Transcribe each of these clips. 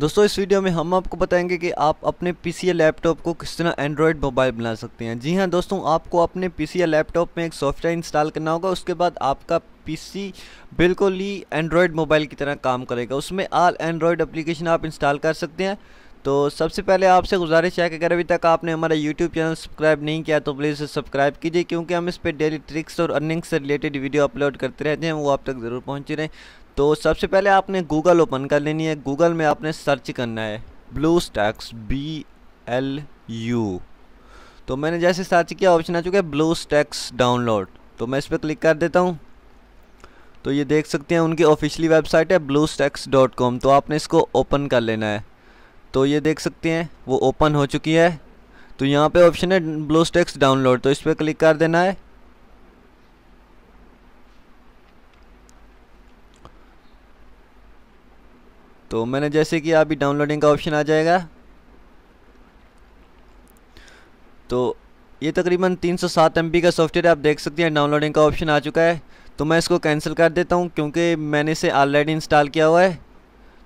दोस्तों इस वीडियो में हम आपको बताएंगे कि आप अपने पी लैपटॉप को किस तरह एंड्रॉयड मोबाइल बना सकते हैं जी हाँ दोस्तों आपको अपने पी लैपटॉप में एक सॉफ्टवेयर इंस्टॉल करना होगा उसके बाद आपका पीसी बिल्कुल ही एंड्रॉयड मोबाइल की तरह काम करेगा उसमें आल एंड्रॉयड एप्लीकेशन आप इंस्टॉल कर सकते हैं तो सबसे पहले आपसे गुजारिश है कि अगर अभी तक आपने हमारा यूट्यूब चैनल सब्सक्राइब नहीं किया तो प्लीज़ सब्सक्राइब कीजिए क्योंकि हम इस पर डेली ट्रिक्स और अर्निंग से रिलेटेड वीडियो अपलोड करते रहते हैं वो आप तक ज़रूर पहुँचे रहें तो सबसे पहले आपने गूगल ओपन कर लेनी है गूगल में आपने सर्च करना है blue stacks B L U तो मैंने जैसे सर्च किया ऑप्शन आ चुका है ब्लू स्टैक्स डाउनलोड तो मैं इस पर क्लिक कर देता हूँ तो ये देख सकते हैं उनकी ऑफिशियली वेबसाइट है ब्लू स्टैक्स डॉट कॉम तो आपने इसको ओपन कर लेना है तो ये देख सकते हैं वो ओपन हो चुकी है तो यहाँ पे ऑप्शन है ब्लू स्टैक्स डाउनलोड तो इस पर क्लिक कर देना है तो मैंने जैसे कि अभी डाउनलोडिंग का ऑप्शन आ जाएगा तो ये तकरीबन 307 सौ का सॉफ्टवेयर आप देख सकते हैं डाउनलोडिंग का ऑप्शन आ चुका है तो मैं इसको कैंसिल कर देता हूँ क्योंकि मैंने इसे ऑलरेडी इंस्टॉल किया हुआ है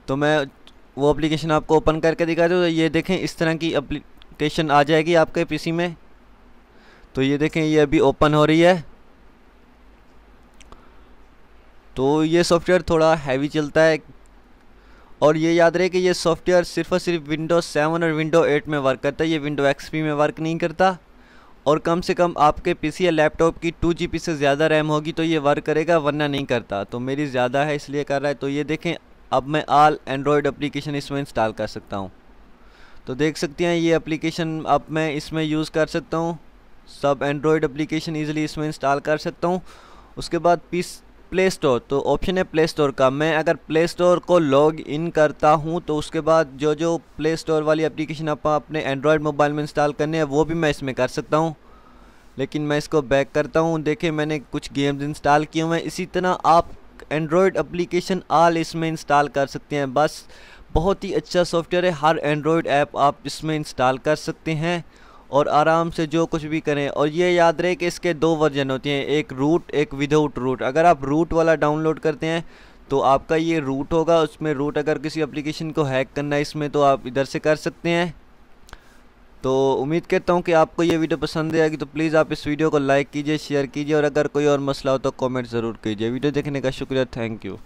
तो मैं वो एप्लीकेशन आपको ओपन करके दिखा दूँ ये देखें इस तरह की एप्लीकेशन आ जाएगी आपके पीसी में तो ये देखें ये अभी ओपन हो रही है तो ये सॉफ्टवेयर थोड़ा हैवी चलता है और ये याद रहे कि ये सॉफ्टवेयर सिर्फ और सिर्फ विंडो सेवन और विंडो एट में वर्क करता है ये विंडो एक्सपी में वर्क नहीं करता और कम से कम आपके पीसी या लैपटॉप की टू जी से ज़्यादा रैम होगी तो ये वर्क करेगा वरना नहीं करता तो मेरी ज़्यादा है इसलिए कर रहा है तो ये देखें अब मैं आल एंड्रॉयड अप्लीकेशन इसमें इंस्टॉल कर सकता हूँ तो देख सकते हैं ये अप्लीकेशन अब मैं इसमें यूज़ कर सकता हूँ सब एंड्रॉयड अप्लीकेशन ईज़िली इसमें इंस्टॉल कर सकता हूँ उसके बाद पीस प्ले स्टोर तो ऑप्शन है प्ले स्टोर का मैं अगर प्ले स्टोर को लॉग इन करता हूँ तो उसके बाद जो जो प्ले स्टोर वाली एप्लीकेशन आप अपने एंड्रॉयड मोबाइल में इंस्टॉल करने हैं वो भी मैं इसमें कर सकता हूँ लेकिन मैं इसको बैक करता हूँ देखिए मैंने कुछ गेम्स इंस्टॉल किए हुए हैं इसी तरह आप एंड्रॉयड अप्लीकेशन आल इसमें इंस्टॉल कर सकते हैं बस बहुत ही अच्छा सॉफ्टवेयर है हर एंड्रॉयड ऐप आप इसमें इंस्टॉल कर सकते हैं और आराम से जो कुछ भी करें और ये याद रहे कि इसके दो वर्जन होते हैं एक रूट एक विदाउट रूट अगर आप रूट वाला डाउनलोड करते हैं तो आपका ये रूट होगा उसमें रूट अगर किसी एप्लीकेशन को हैक करना है इसमें तो आप इधर से कर सकते हैं तो उम्मीद करता हूँ कि आपको ये वीडियो पसंद आएगी तो प्लीज़ आप इस वीडियो को लाइक कीजिए शेयर कीजिए और अगर कोई और मसला हो तो कमेंट ज़रूर कीजिए वीडियो देखने का शुक्रिया थैंक यू